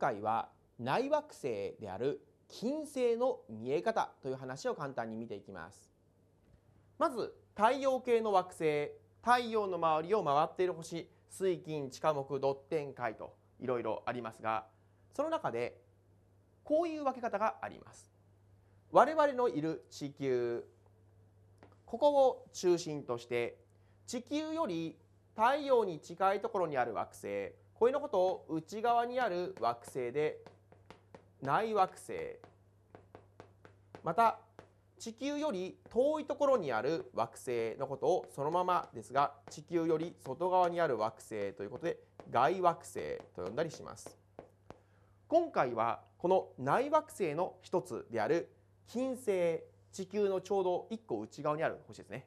回は内惑星である金星の見え方という話を簡単に見ていきます。まず太陽系の惑星太陽の周りを回っている星水金地下木土天テ海といろいろありますがその中でこういう分け方があります。我々のいる地球ここを中心として地球より太陽に近いところにある惑星これのことを内側にある惑星で内惑星また地球より遠いところにある惑星のことをそのままですが地球より外側にある惑星ということで外惑星と呼んだりします今回はこの内惑星の一つである金星地球のちょうど1個内側にある星ですね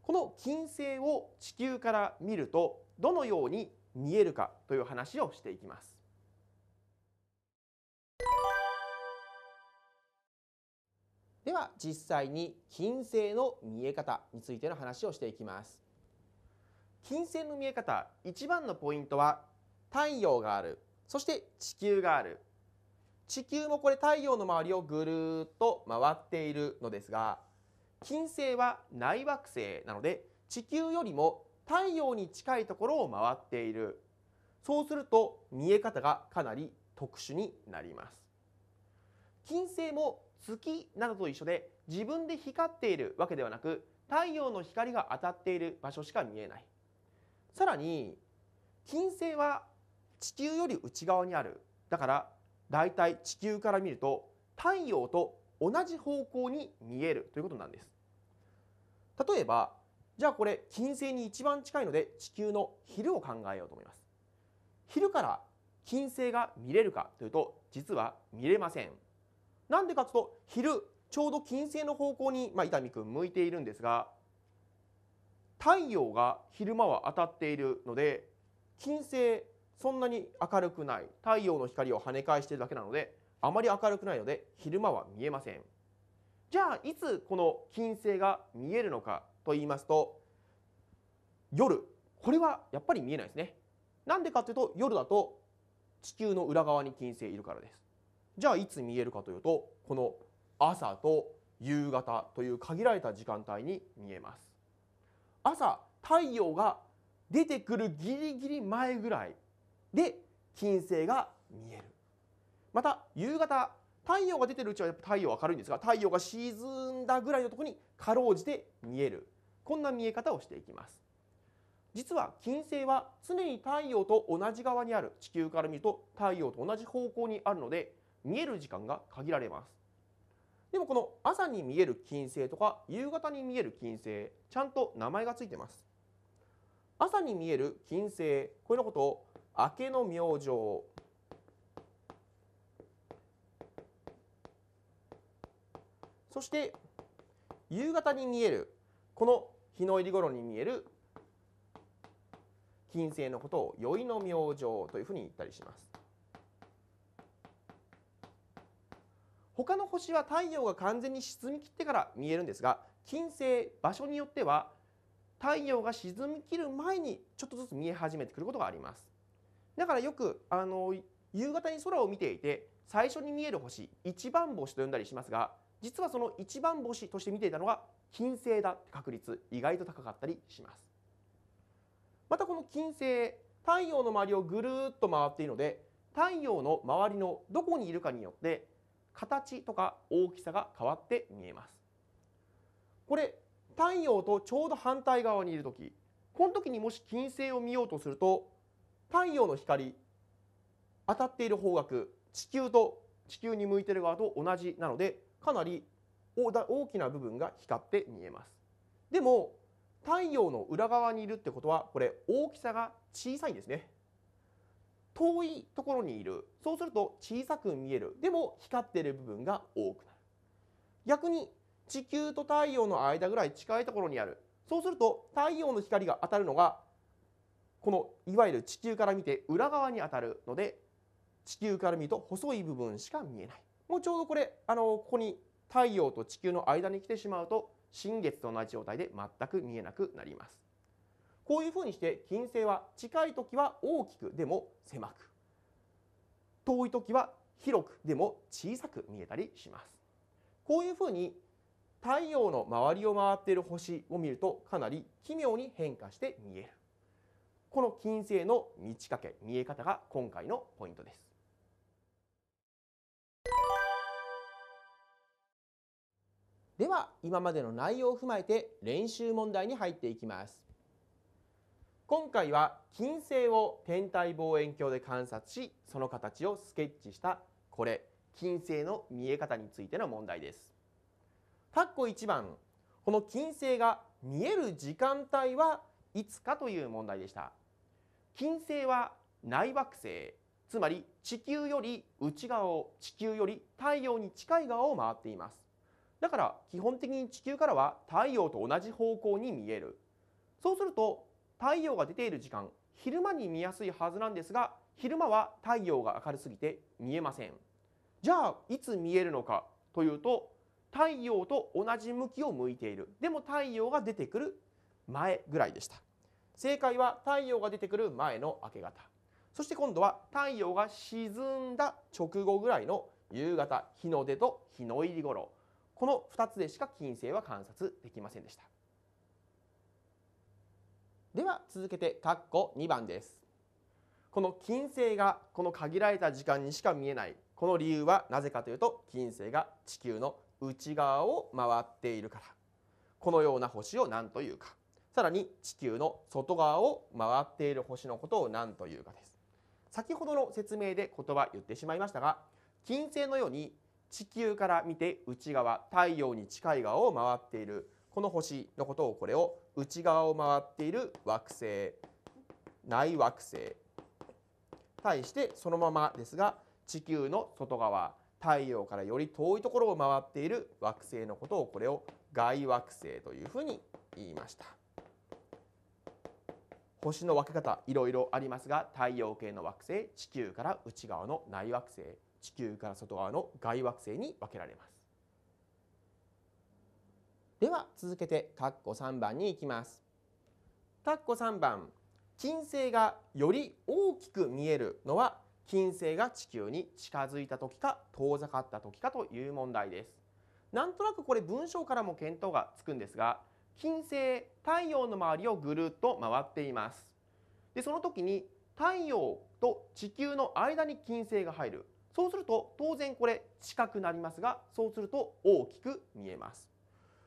この金星を地球から見るとどのように見えるかという話をしていきます。では実際に金星の見え方についての話をしていきます。金星の見え方一番のポイントは太陽があるそして地球がある地球もこれ太陽の周りをぐるっと回っているのですが金星は内惑星なので地球よりも太陽に近いところを回っているそうすると見え方がかなり特殊になります金星も月などと一緒で自分で光っているわけではなく太陽の光が当たっている場所しか見えないさらに金星は地球より内側にあるだからだいたい地球から見ると太陽と同じ方向に見えるということなんです例えばじゃあこれ金星に一番近いので地球の昼を考えようと思います。昼から金星が見れるかというと実は見れません。なんでかというと昼ちょうど金星の方向に、まあ、伊丹君向いているんですが太陽が昼間は当たっているので金星そんなに明るくない太陽の光を跳ね返しているだけなのであまり明るくないので昼間は見えませんじゃあいつこの金星が見えるのかと言いますと夜これはやっぱり見えないですね。なんでかというと夜だと地球の裏側に金星いるからです。じゃあいつ見えるかというとこの朝と夕方という限られた時間帯に見えます。朝太陽が出てくるギリギリ前ぐらいで金星が見える。また夕方太陽が出てるうちは太陽は明るいんですが太陽が沈んだぐらいのとこにかろうじて見えるこんな見え方をしていきます実は金星は常に太陽と同じ側にある地球から見ると太陽と同じ方向にあるので見える時間が限られますでもこの朝に見える金星とか夕方に見える金星ちゃんと名前がついてます朝に見える金星これのことを明けの明星そして夕方に見えるこの日の入り頃に見える金星のことを宵の明星というふうに言ったりします。他の星は太陽が完全に沈みきってから見えるんですが金星場所によっては太陽が沈みきる前にちょっとずつ見え始めてくることがあります。だからよくあの夕方に空を見ていて最初に見える星一番星と呼んだりしますが実はその一番星として見ていたのが金星だって確率意外と高かったりしますまたこの金星太陽の周りをぐるっと回っているので太陽の周りのどこにいるかによって形とか大きさが変わって見えますこれ太陽とちょうど反対側にいる時この時にもし金星を見ようとすると太陽の光当たっている方角地球と地球に向いてる側と同じなのでかなり大きな部分が光って見えます。でも太陽の裏側にいるってことはこれ大きさが小さいんですね。遠いところにいるそうすると小さく見えるでも光っている部分が多くなる逆に地球と太陽の間ぐらい近いところにあるそうすると太陽の光が当たるのがこのいわゆる地球から見て裏側に当たるので地球から見ると細い部分しか見えないもうちょうどこれあのここに太陽と地球の間に来てしまうと新月と同じ状態で全く見えなくなります。こういうふうにして金星は近い時は大きくでも狭く遠い時は広くでも小さく見えたりします。こういうふうに太陽の周りを回っている星を見るとかなり奇妙に変化して見える。この金星の満ち欠け見え方が今回のポイントです。では今までの内容を踏まえて練習問題に入っていきます今回は金星を天体望遠鏡で観察しその形をスケッチしたこれ金星の見え方についての問題です括弧1番この金星が見える時間帯はいつかという問題でした金星は内惑星つまり地球より内側を地球より太陽に近い側を回っていますだから基本的に地球からは太陽と同じ方向に見えるそうすると太陽が出ている時間昼間に見やすいはずなんですが昼間は太陽が明るすぎて見えませんじゃあいつ見えるのかというと太陽と同じ向きを向いているでも太陽が出てくる前ぐらいでした正解は太陽が出てくる前の明け方そして今度は太陽が沈んだ直後ぐらいの夕方日の出と日の入り頃この2つでしか金星は観察できませんでしたでは続けて括弧2番ですこの金星がこの限られた時間にしか見えないこの理由はなぜかというと金星が地球の内側を回っているからこのような星を何というかさらに地球の外側を回っている星のことを何というかです先ほどの説明で言葉言ってしまいましたが金星のように地球から見て内側太陽に近い側を回っているこの星のことをこれを内側を回っている惑星内惑星対してそのままですが地球の外側太陽からより遠いところを回っている惑星のことをこれを外惑星というふうに言いました。星の分け方いろいろありますが太陽系の惑星地球から内側の内惑星地球から外側の外惑星に分けられます。では続けて括弧3番に行きます。括弧3番金星がより大きく見えるのは金星が地球に近づいた時か遠ざかった時かという問題です。なんとなくこれ文章からも見当がつくんですが金星太陽の周りをぐるっと回っています。でその時に太陽と地球の間に金星が入るそうすると当然これ近くなりますがそうすると大きく見えます。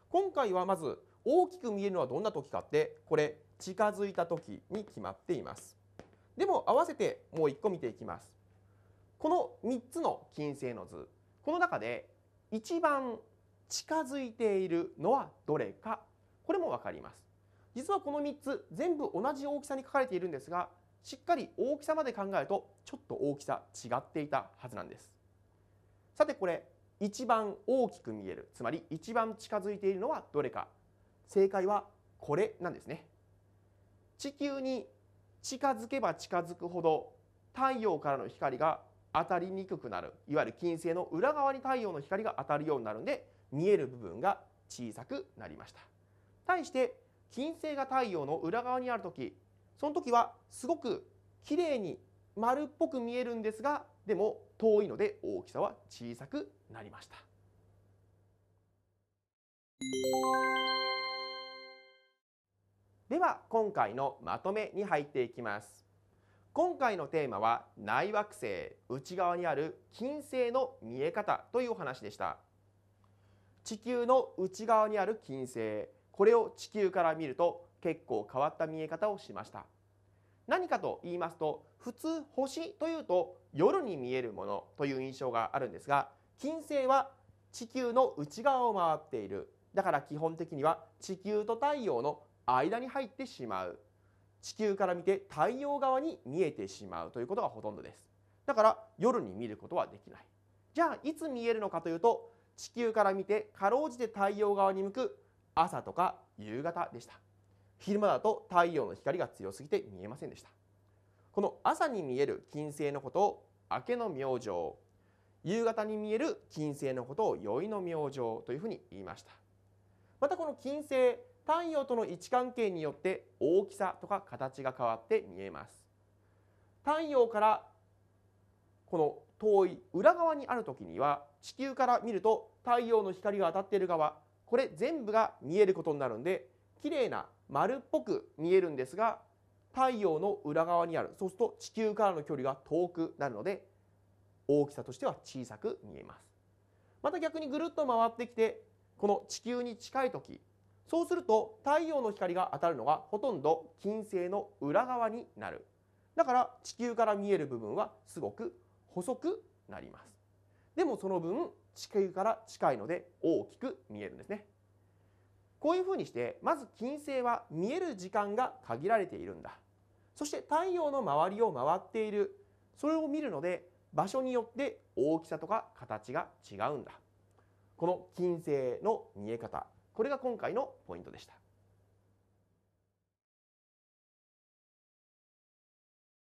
今回はまず大きく見えるのはどんな時かってこれ近づいた時に決まっています。でも合わせてもう1個見ていきます。この3つの金星の図この中で一番近づいているのはどれかこれも分かります。実はこの3つ全部同じ大きさに書かれているんですがしっかり大きさまで考えるとちょっと大きさ違っていたはずなんですさてこれ一番大きく見えるつまり一番近づいているのはどれか正解はこれなんですね地球に近づけば近づくほど太陽からの光が当たりにくくなるいわゆる金星の裏側に太陽の光が当たるようになるんで見える部分が小さくなりました対して金星が太陽の裏側にある時その時はすごく綺麗に丸っぽく見えるんですがでも遠いので大きさは小さくなりました。では今回のまとめに入っていきます。今回のテーマは内惑星内側にある金星の見え方というお話でした。地球の内側にある金星これを地球から見ると結構変わった見え方をしました何かと言いますと普通星というと夜に見えるものという印象があるんですが金星は地球の内側を回っているだから基本的には地球と太陽の間に入ってしまう地球から見て太陽側に見えてしまうということがほとんどですだから夜に見ることはできないじゃあいつ見えるのかというと地球から見てかろうじて太陽側に向く朝とか夕方でした昼間だと太陽の光が強すぎて見えませんでしたこの朝に見える金星のことを明けの明星夕方に見える金星のことを宵の明星というふうに言いましたまたこの金星太陽との位置関係によって大きさとか形が変わって見えます太陽からこの遠い裏側にあるときには地球から見ると太陽の光が当たっている側これ全部が見えることになるんで綺麗な丸っぽく見えるんですが太陽の裏側にあるそうすると地球からの距離が遠くなるので大きさとしては小さく見えますまた逆にぐるっと回ってきてこの地球に近い時そうすると太陽の光が当たるのがほとんど金星の裏側になるだから地球から見える部分はすごく細くなりますでもその分地球から近いので大きく見えるんですねこういうふうにしてまず金星は見える時間が限られているんだそして太陽の周りを回っているそれを見るので場所によって大きさとか形が違うんだこの金星の見え方これが今回のポイントでした